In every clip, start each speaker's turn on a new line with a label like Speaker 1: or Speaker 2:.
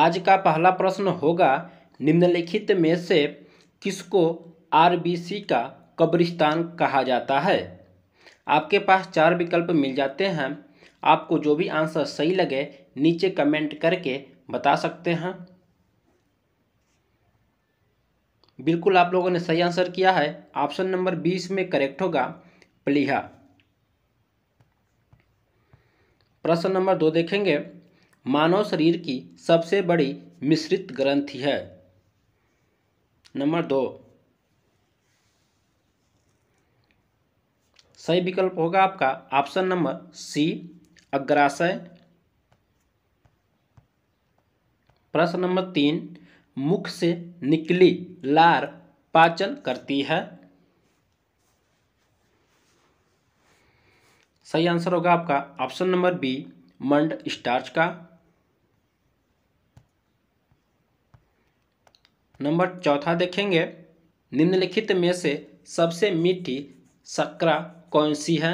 Speaker 1: आज का पहला प्रश्न होगा निम्नलिखित में से किसको आरबीसी का कब्रिस्तान कहा जाता है आपके पास चार विकल्प मिल जाते हैं आपको जो भी आंसर सही लगे नीचे कमेंट करके बता सकते हैं बिल्कुल आप लोगों ने सही आंसर किया है ऑप्शन नंबर बीस में करेक्ट होगा प्लीहा प्रश्न नंबर दो देखेंगे मानव शरीर की सबसे बड़ी मिश्रित ग्रंथि है नंबर दो सही विकल्प होगा आपका ऑप्शन नंबर सी अग्राशय प्रश्न नंबर तीन मुख से निकली लार पाचन करती है सही आंसर होगा आपका ऑप्शन नंबर बी मंड स्टार्च का नंबर चौथा देखेंगे निम्नलिखित में से सबसे मीठी सकरा कौन सी है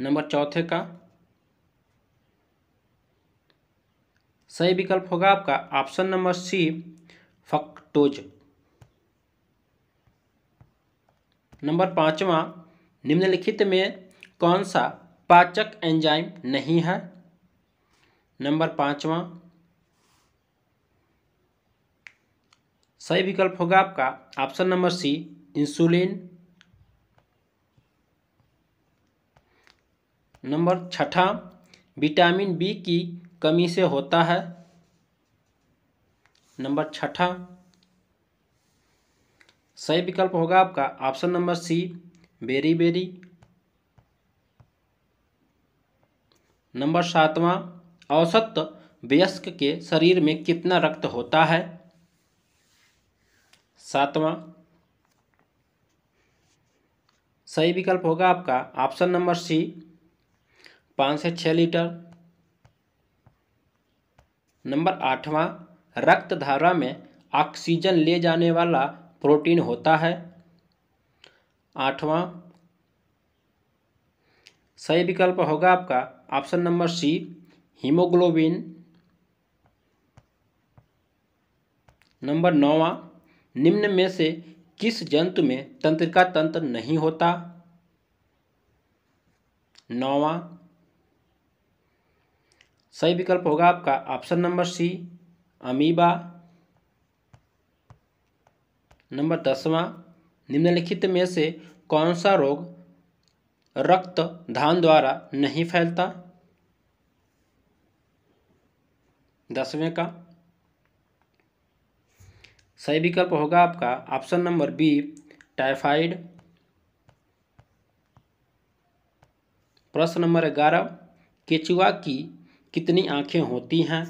Speaker 1: नंबर चौथे का सही विकल्प होगा आपका option number C fructose number पांचवा निम्नलिखित में कौन सा पाचक एंजाइम नहीं है नंबर पांचवा सही विकल्प होगा आपका option number C insulin number छठा विटामिन बी की कमी से होता है नंबर छठा सही विकल्प होगा आपका option number C beriberi number सातवां औसत वयस्क के शरीर में कितना रक्त होता है सातवां सही विकल्प होगा आपका ऑप्शन नंबर सी पाँच से छः लीटर नंबर आठवां रक्त धारा में ऑक्सीजन ले जाने वाला प्रोटीन होता है आठवां सही विकल्प होगा आपका option number C haemoglobin number नौवा निम्न में से किस जंतु में तंत्रिका तंत्र नहीं होता नौवा सही विकल्प होगा आपका option number C amoeba number दसवां निम्नलिखित में से कौन सा रोग रक्त धान द्वारा नहीं फैलता दसवें का सही विकल्प होगा आपका ऑप्शन नंबर बी टाइफाइड प्रश्न नंबर ग्यारह केचुआ की कितनी आंखें होती हैं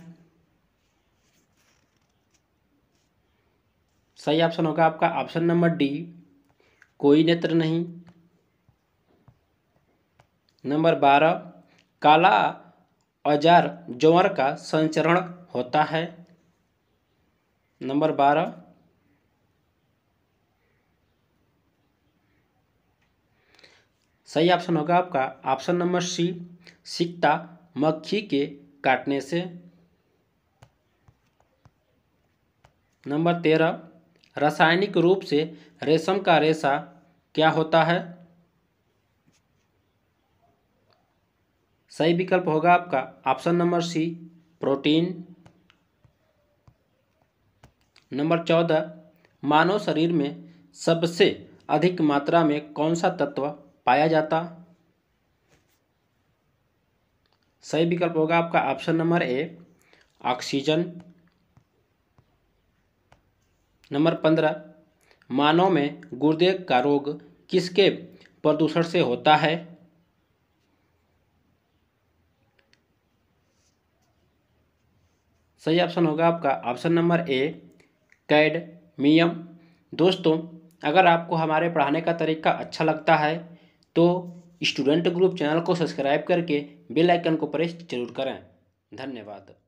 Speaker 1: सही ऑप्शन होगा आपका ऑप्शन नंबर डी कोई नेत्र नहीं नंबर बारह काला औजार ज्वर का संचरण होता है नंबर बारह सही ऑप्शन होगा आपका ऑप्शन नंबर सी सिक्ता मक्खी के काटने से नंबर तेरह रासायनिक रूप से रेशम का रेशा क्या होता है सही विकल्प होगा आपका option number C protein number चौदह मानव शरीर में सबसे अधिक मात्रा में कौन सा तत्व पाया जाता सही विकल्प होगा आपका option number A oxygen number पंद्रह मानव में गुर्दे का रोग किसके प्रदूषण से होता है सही ऑप्शन होगा आपका ऑप्शन नंबर ए कैडमियम दोस्तों अगर आपको हमारे पढ़ाने का तरीका अच्छा लगता है तो स्टूडेंट ग्रुप चैनल को सब्सक्राइब करके बेल आइकन को प्रेस जरूर करें धन्यवाद